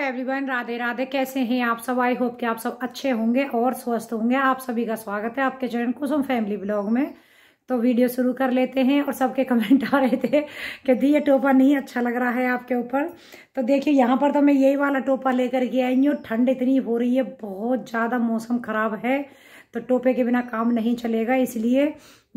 everyone Radhe Radhe कैसे हैं आप सब आई होप कि आप सब अच्छे होंगे और स्वस्थ होंगे आप सभी का स्वागत है आपके चैनल कुसुम फैमिली ब्लॉग में तो वीडियो शुरू कर लेते हैं और सबके कमेंट आ रहे थे कि दी ये टोपा नहीं अच्छा लग रहा है आपके ऊपर तो देखिए यहाँ पर तो मैं यही वाला टोपा लेकर के आई हूँ ठंड इतनी हो रही है बहुत ज़्यादा मौसम ख़राब है तो टोपे के बिना काम नहीं चलेगा इसलिए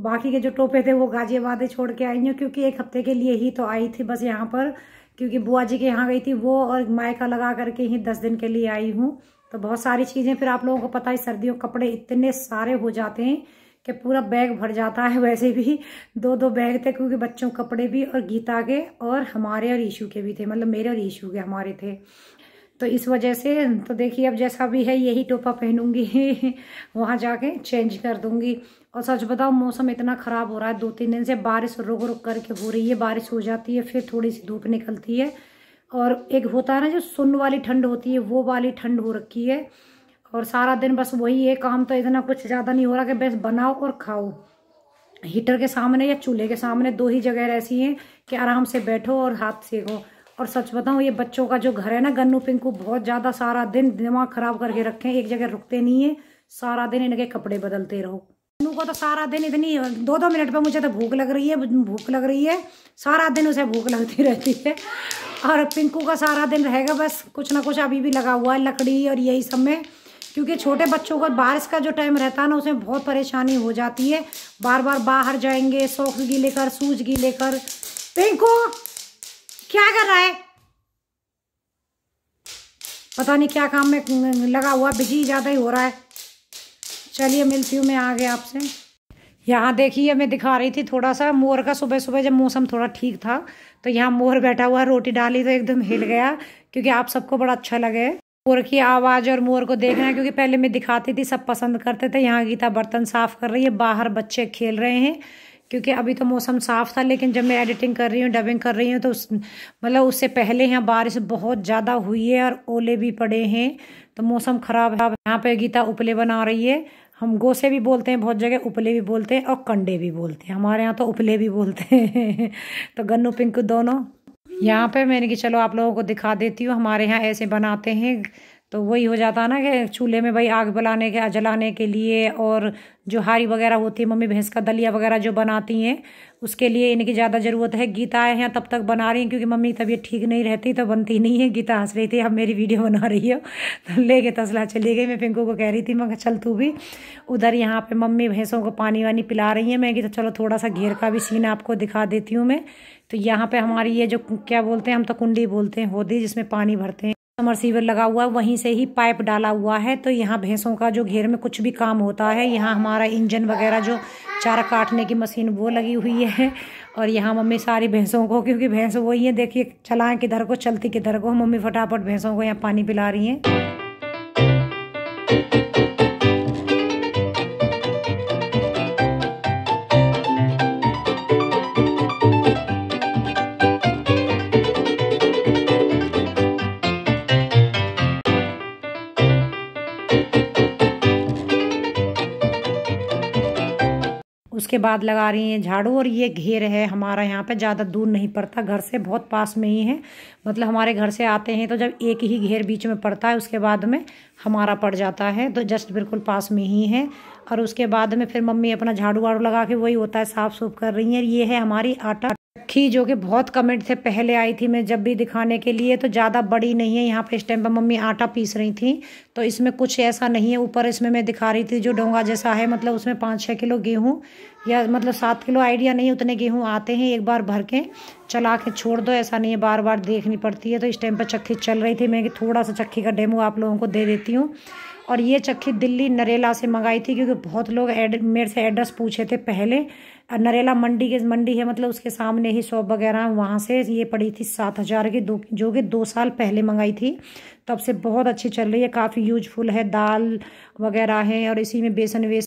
बाकी के जो टोपे थे वो गाजियाबाद छोड़ के आई हूँ क्योंकि एक हफ्ते के लिए ही तो आई थी बस यहाँ पर क्योंकि बुआ जी के यहाँ गई थी वो और मायका लगा करके ही दस दिन के लिए आई हूँ तो बहुत सारी चीज़ें फिर आप लोगों को पता है सर्दियों कपड़े इतने सारे हो जाते हैं कि पूरा बैग भर जाता है वैसे भी दो दो बैग थे क्योंकि बच्चों कपड़े भी और गीता के और हमारे और ईशू के भी थे मतलब मेरे और ईशू के हमारे थे तो इस वजह से तो देखिए अब जैसा भी है यही टोपा पहनूंगी वहाँ जाके चेंज कर दूंगी और सच बताओ मौसम इतना ख़राब हो रहा है दो तीन दिन से बारिश रुक रुक करके हो रही है बारिश हो जाती है फिर थोड़ी सी धूप निकलती है और एक होता है ना जो सुन वाली ठंड होती है वो वाली ठंड हो रखी है और सारा दिन बस वही है काम तो इतना कुछ ज़्यादा नहीं हो रहा कि बस बनाओ और खाओ हीटर के सामने या चूल्हे के सामने दो ही जगह ऐसी हैं कि आराम से बैठो और हाथ सेको और सच बताऊँ ये बच्चों का जो घर है ना गन्नू पिंकू बहुत ज़्यादा सारा दिन दिमाग खराब करके रखे एक जगह रुकते नहीं है सारा दिन इनके कपड़े बदलते रहो गन्नू को तो सारा दिन इतनी दो दो मिनट पे मुझे तो भूख लग रही है भूख लग रही है सारा दिन उसे भूख लगती रहती है और पिंकू का सारा दिन रहेगा बस कुछ ना कुछ अभी भी लगा हुआ है लकड़ी और यही सब में क्योंकि छोटे बच्चों को बारिश का जो टाइम रहता है ना उसमें बहुत परेशानी हो जाती है बार बार बाहर जाएंगे सॉक्स गीले कर सूज गीले कर पिंकू क्या कर रहा है पता नहीं क्या काम में लगा हुआ बिजी ज़्यादा ही हो रहा है चलिए मिलती हूँ मैं आगे आपसे यहाँ देखिए मैं दिखा रही थी थोड़ा सा मोर का सुबह सुबह जब मौसम थोड़ा ठीक था तो यहाँ मोर बैठा हुआ रोटी डाली तो एकदम हिल गया क्योंकि आप सबको बड़ा अच्छा लगे मोर की आवाज़ और मोर को देखना क्योंकि पहले मैं दिखाती थी सब पसंद करते थे यहाँ गीता बर्तन साफ़ कर रही है बाहर बच्चे खेल रहे हैं क्योंकि अभी तो मौसम साफ़ था लेकिन जब मैं एडिटिंग कर रही हूँ डबिंग कर रही हूँ तो उस मतलब उससे पहले यहाँ बारिश बहुत ज़्यादा हुई है और ओले भी पड़े हैं तो मौसम ख़राब है यहाँ पे गीता उपले बना रही है हम गोसे भी बोलते हैं बहुत जगह उपले भी बोलते हैं और कंडे भी बोलते हैं हमारे यहाँ तो उपले भी बोलते हैं तो गन्नू पिंक दोनों यहाँ पे मैंने कि चलो आप लोगों को दिखा देती हूँ हमारे यहाँ ऐसे बनाते हैं तो वही हो जाता है ना कि चूल्हे में भाई आग बलाने के जलाने के लिए और जो हारी वगैरह होती है मम्मी भैंस का दलिया वगैरह जो बनाती हैं उसके लिए इनकी ज़्यादा ज़रूरत है गीता आए हैं तब तक बना रही हैं क्योंकि मम्मी की तबीयत ठीक नहीं रहती तो बनती नहीं है गीता हंस रही थी अब मेरी वीडियो बना रही हो तो ले गए तसला चले गई मैं पिंकू को कह रही थी मैं चल तू भी उधर यहाँ पर मम्मी भैंसों को पानी वानी पिला रही है मैं कि तो चलो थोड़ा सा घेर का भी सीन आपको दिखा देती हूँ मैं तो यहाँ पर हमारी ये जो क्या बोलते हैं हम तो कुंडी बोलते हैं होदी जिसमें पानी भरते हैं समरसीवर लगा हुआ है वहीं से ही पाइप डाला हुआ है तो यहाँ भैंसों का जो घेर में कुछ भी काम होता है यहाँ हमारा इंजन वगैरह जो चारा काटने की मशीन वो लगी हुई है और यहाँ मम्मी सारी भैंसों को क्योंकि भैंस वही है देखिए चलाएं किधर को चलती किधर को मम्मी फटाफट भैंसों को यहाँ पानी पिला रही हैं उसके बाद लगा रही हैं झाड़ू और ये घेर है हमारा यहाँ पे ज़्यादा दूर नहीं पड़ता घर से बहुत पास में ही है मतलब हमारे घर से आते हैं तो जब एक ही घेर बीच में पड़ता है उसके बाद में हमारा पड़ जाता है तो जस्ट बिल्कुल पास में ही है और उसके बाद में फिर मम्मी अपना झाड़ू वाड़ू लगा के वही होता है साफ़ सूफ कर रही हैं ये है हमारी आटा थी जो कि बहुत कमेंट से पहले आई थी मैं जब भी दिखाने के लिए तो ज़्यादा बड़ी नहीं है यहाँ पे इस टाइम पर मम्मी आटा पीस रही थी तो इसमें कुछ ऐसा नहीं है ऊपर इसमें मैं दिखा रही थी जो डोंगा जैसा है मतलब उसमें पाँच छः किलो गेहूँ या मतलब सात किलो आइडिया नहीं उतने गेहूँ आते हैं एक बार भर के चला के छोड़ दो ऐसा नहीं है बार बार देखनी पड़ती है तो इस टाइम पर चक्की चल रही थी मैं थोड़ा सा चक्की का डेमो आप लोगों को दे देती हूँ और ये चक्की दिल्ली नरेला से मंगाई थी क्योंकि बहुत लोग मेरे से एड्रेस पूछे थे पहले नरेला मंडी के मंडी है मतलब उसके सामने ही शॉप वगैरह वहाँ से ये पड़ी थी सात हज़ार की दो जो कि दो साल पहले मंगाई थी तब तो से बहुत अच्छी चल रही है काफ़ी यूजफुल है दाल वगैरह है और इसी में बेसन वेसन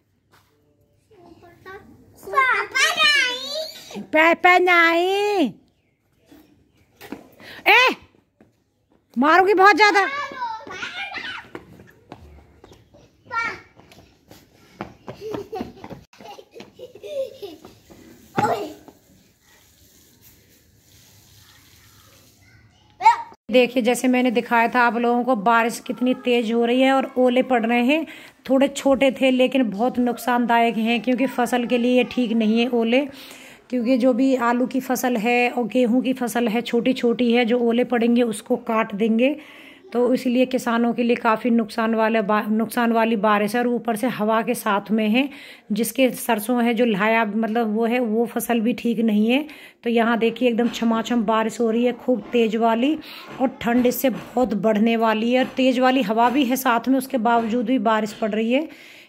ए मारूंगी बहुत ज़्यादा देखिए जैसे मैंने दिखाया था आप लोगों को बारिश कितनी तेज़ हो रही है और ओले पड़ रहे हैं थोड़े छोटे थे लेकिन बहुत नुकसानदायक हैं क्योंकि फसल के लिए ये ठीक नहीं है ओले क्योंकि जो भी आलू की फसल है और गेहूं की फसल है छोटी छोटी है जो ओले पड़ेंगे उसको काट देंगे तो इसलिए किसानों के लिए काफ़ी नुकसान वाले नुकसान वाली बारिश है और ऊपर से हवा के साथ में है जिसके सरसों है जो लाया मतलब वो है वो फसल भी ठीक नहीं है तो यहाँ देखिए एकदम छमाछम बारिश हो रही है खूब तेज़ वाली और ठंड इससे बहुत बढ़ने वाली है और तेज़ वाली हवा भी है साथ में उसके बावजूद भी बारिश पड़ रही है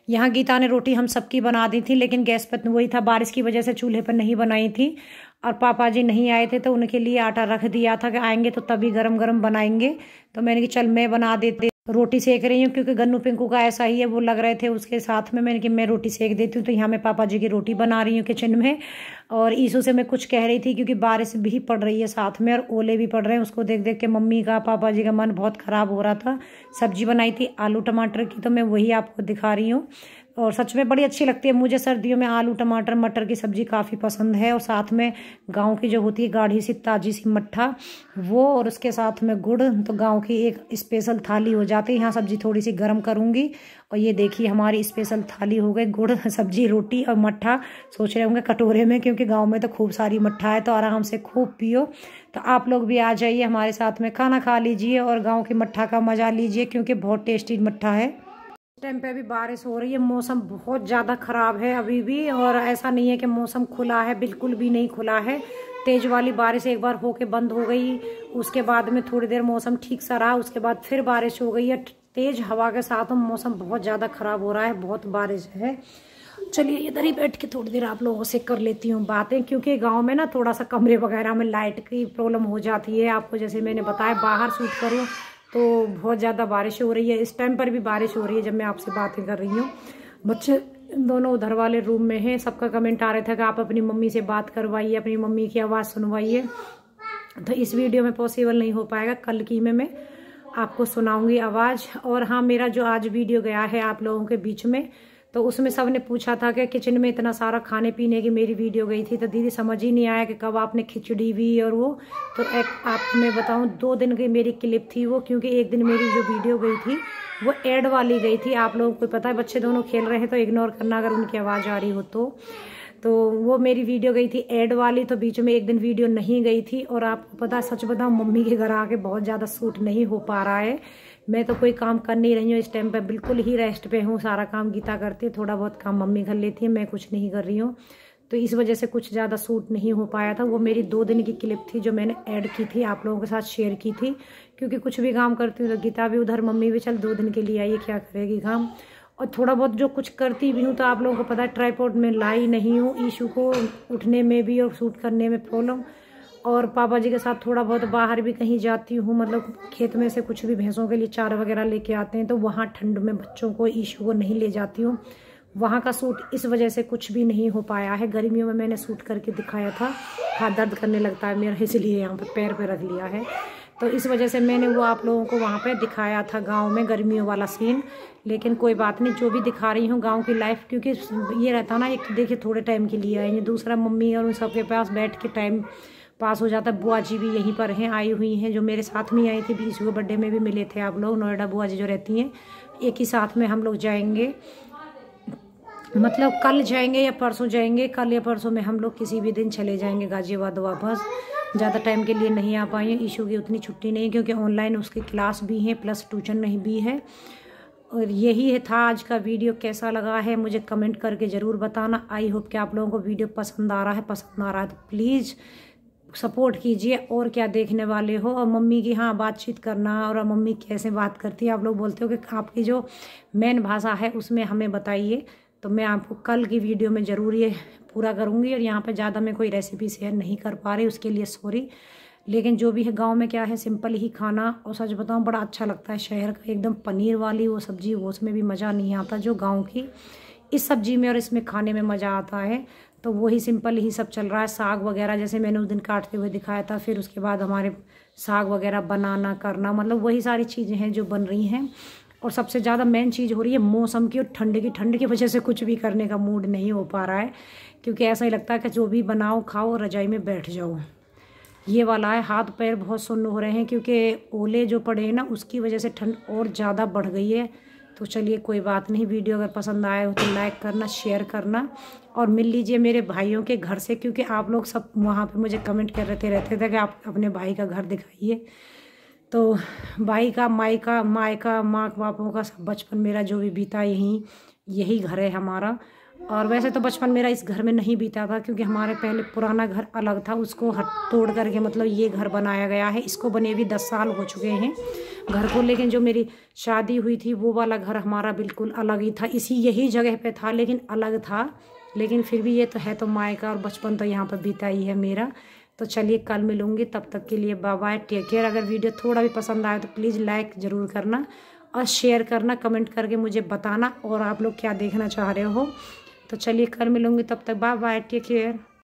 यहाँ गीता ने रोटी हम सबकी बना दी थी लेकिन गैस पर वही था बारिश की वजह से चूल्हे पर नहीं बनाई थी और पापा जी नहीं आए थे तो उनके लिए आटा रख दिया था कि आएंगे तो तभी गरम गरम बनाएंगे तो मैंने कि चल मैं बना देते रोटी सेक रही हूँ क्योंकि गन्नू पिंकू का ऐसा ही है वो लग रहे थे उसके साथ में मैंने कि मैं रोटी सेक देती हूँ तो यहाँ मैं पापा जी की रोटी बना रही हूँ किचन में और ईसो से मैं कुछ कह रही थी क्योंकि बारिश भी पड़ रही है साथ में और ओले भी पड़ रहे हैं उसको देख देख के मम्मी का पापा जी का मन बहुत ख़राब हो रहा था सब्जी बनाई थी आलू टमाटर की तो मैं वही आपको दिखा रही हूँ और सच में बड़ी अच्छी लगती है मुझे सर्दियों में आलू टमाटर मटर की सब्ज़ी काफ़ी पसंद है और साथ में गांव की जो होती है गाढ़ी सी ताज़ी सी मट्ठा वो और उसके साथ में गुड़ तो गांव की एक स्पेशल थाली हो जाती है यहाँ सब्ज़ी थोड़ी सी गर्म करूँगी और ये देखिए हमारी स्पेशल थाली हो गई गुड़ सब्जी रोटी और मट्ठा सोच रहे होंगे कटोरे में क्योंकि गाँव में तो खूब सारी मट्ठा है तो आराम से खूब पियो तो आप लोग भी आ जाइए हमारे साथ में खाना खा लीजिए और गाँव की मट्ठा का मज़ा लीजिए क्योंकि बहुत टेस्टी मट्ठा है टाइम पे अभी बारिश हो रही है मौसम बहुत ज़्यादा ख़राब है अभी भी और ऐसा नहीं है कि मौसम खुला है बिल्कुल भी नहीं खुला है तेज़ वाली बारिश एक बार होके बंद हो गई उसके बाद में थोड़ी देर मौसम ठीक सा रहा उसके बाद फिर बारिश हो गई है तेज़ हवा के साथ मौसम बहुत ज़्यादा ख़राब हो रहा है बहुत बारिश है चलिए इधर ही बैठ के थोड़ी देर आप लोगों से कर लेती हूँ बातें क्योंकि गांव में ना थोड़ा सा कमरे वगैरह में लाइट की प्रॉब्लम हो जाती है आपको जैसे मैंने बताया बाहर सूट करूँ तो बहुत ज़्यादा बारिश हो रही है इस टाइम पर भी बारिश हो रही है जब मैं आपसे बातें कर रही हूँ बच्चे दोनों उधर वाले रूम में हैं सबका कमेंट आ रहा था कि आप अपनी मम्मी से बात करवाइए अपनी मम्मी की आवाज़ सुनवाइए तो इस वीडियो में पॉसिबल नहीं हो पाएगा कल की में मैं आपको सुनाऊंगी आवाज़ और हाँ मेरा जो आज वीडियो गया है आप लोगों के बीच में तो उसमें सब ने पूछा था कि किचन में इतना सारा खाने पीने की मेरी वीडियो गई थी तो दीदी समझ ही नहीं आया कि कब आपने खिचड़ी भी और वो तो एक आप मैं बताऊँ दो दिन की मेरी क्लिप थी वो क्योंकि एक दिन मेरी जो वीडियो गई थी वो एड वाली गई थी आप लोगों को पता है बच्चे दोनों खेल रहे हैं तो इग्नोर करना अगर उनकी आवाज़ आ रही हो तो तो वो मेरी वीडियो गई थी एड वाली तो बीच में एक दिन वीडियो नहीं गई थी और आपको पता सच बताऊँ मम्मी के घर आके बहुत ज़्यादा सूट नहीं हो पा रहा है मैं तो कोई काम कर नहीं रही हूँ इस टाइम पर बिल्कुल ही रेस्ट पे हूँ सारा काम गीता करती है थोड़ा बहुत काम मम्मी कर लेती है मैं कुछ नहीं कर रही हूँ तो इस वजह से कुछ ज़्यादा सूट नहीं हो पाया था वो मेरी दो दिन की क्लिप थी जो मैंने ऐड की थी आप लोगों के साथ शेयर की थी क्योंकि कुछ भी काम करती हूँ तो गीता भी उधर मम्मी भी चल दो दिन के लिए आइए क्या करेगी काम और थोड़ा बहुत जो कुछ करती भी हूँ तो आप लोगों को पता है ट्राईपोर्ट में लाई नहीं हूँ ईशू को उठने में भी और सूट करने में प्रॉब्लम और पापा जी के साथ थोड़ा बहुत बाहर भी कहीं जाती हूँ मतलब खेत में से कुछ भी भैंसों के लिए चारा वगैरह लेके आते हैं तो वहाँ ठंड में बच्चों को ईशू को नहीं ले जाती हूँ वहाँ का सूट इस वजह से कुछ भी नहीं हो पाया है गर्मियों में मैंने सूट करके दिखाया था हाथ दर्द करने लगता है मेरा इसलिए यहाँ पर पैर पर रख लिया है तो इस वजह से मैंने वो आप लोगों को वहाँ पर दिखाया था गाँव में गर्मियों वाला सीन लेकिन कोई बात नहीं जो भी दिखा रही हूँ गांव की लाइफ क्योंकि ये रहता ना एक तो देखिए थोड़े टाइम के लिए आएंगे दूसरा मम्मी और उन सबके पास बैठ के टाइम पास हो जाता है बुआ जी भी यहीं पर हैं आई हुई हैं जो मेरे साथ में आई थी बीस के बर्थडे में भी मिले थे आप लोग नोएडा बुआ जी जो रहती हैं एक ही साथ में हम लोग जाएंगे मतलब कल जाएंगे या परसों जाएंगे कल या परसों में हम लोग किसी भी दिन चले जाएंगे गाजियाबाद वापस ज़्यादा टाइम के लिए नहीं आ पाए ईशू की उतनी छुट्टी नहीं क्योंकि ऑनलाइन उसकी क्लास भी हैं प्लस ट्यूशन नहीं भी है और यही है था आज का वीडियो कैसा लगा है मुझे कमेंट करके ज़रूर बताना आई होप कि आप लोगों को वीडियो पसंद आ रहा है पसंद आ रहा है तो प्लीज़ सपोर्ट कीजिए और क्या देखने वाले हो और मम्मी की हाँ बातचीत करना और मम्मी कैसे बात करती है आप लोग बोलते हो कि आपकी जो मेन भाषा है उसमें हमें बताइए तो मैं आपको कल की वीडियो में ज़रूर ये पूरा करूँगी और यहाँ पर ज़्यादा मैं कोई रेसिपी शेयर नहीं कर पा रही उसके लिए सॉरी लेकिन जो भी है गांव में क्या है सिंपल ही खाना और सच बताऊँ बड़ा अच्छा लगता है शहर का एकदम पनीर वाली वो सब्ज़ी वो उसमें भी मज़ा नहीं आता जो गाँव की इस सब्ज़ी में और इसमें खाने में मज़ा आता है तो वही सिंपल ही सब चल रहा है साग वगैरह जैसे मैंने उस दिन काटते हुए दिखाया था फिर उसके बाद हमारे साग वगैरह बनाना करना मतलब वही सारी चीज़ें हैं जो बन रही हैं और सबसे ज़्यादा मेन चीज़ हो रही है मौसम की और ठंड की ठंड की वजह से कुछ भी करने का मूड नहीं हो पा रहा है क्योंकि ऐसा ही लगता है कि जो भी बनाओ खाओ रजाई में बैठ जाओ ये वाला है हाथ पैर बहुत सुन्न हो रहे हैं क्योंकि ओले जो पड़े हैं ना उसकी वजह से ठंड और ज़्यादा बढ़ गई है तो चलिए कोई बात नहीं वीडियो अगर पसंद आए हो तो लाइक करना शेयर करना और मिल लीजिए मेरे भाइयों के घर से क्योंकि आप लोग सब वहाँ पे मुझे कमेंट कर रहते रहते थे कि आप अपने भाई का घर दिखाइए तो भाई का माई का माए का माँ बापों का सब बचपन मेरा जो भी बीता यहीं यही घर है हमारा और वैसे तो बचपन मेरा इस घर में नहीं बीता था क्योंकि हमारे पहले पुराना घर अलग था उसको हट तोड़ करके मतलब ये घर बनाया गया है इसको बने भी दस साल हो चुके हैं घर को लेकिन जो मेरी शादी हुई थी वो वाला घर हमारा बिल्कुल अलग ही था इसी यही जगह पे था लेकिन अलग था लेकिन फिर भी ये तो है तो माए का और बचपन तो यहाँ पर बीता ही है मेरा तो चलिए कल मिलूँगी तब तक के लिए बाय टेक केयर अगर वीडियो थोड़ा भी पसंद आए तो प्लीज़ लाइक ज़रूर करना और शेयर करना कमेंट करके मुझे बताना और आप लोग क्या देखना चाह रहे हो तो चलिए कर मिलूँगी तब तक बाय बाय टेक केयर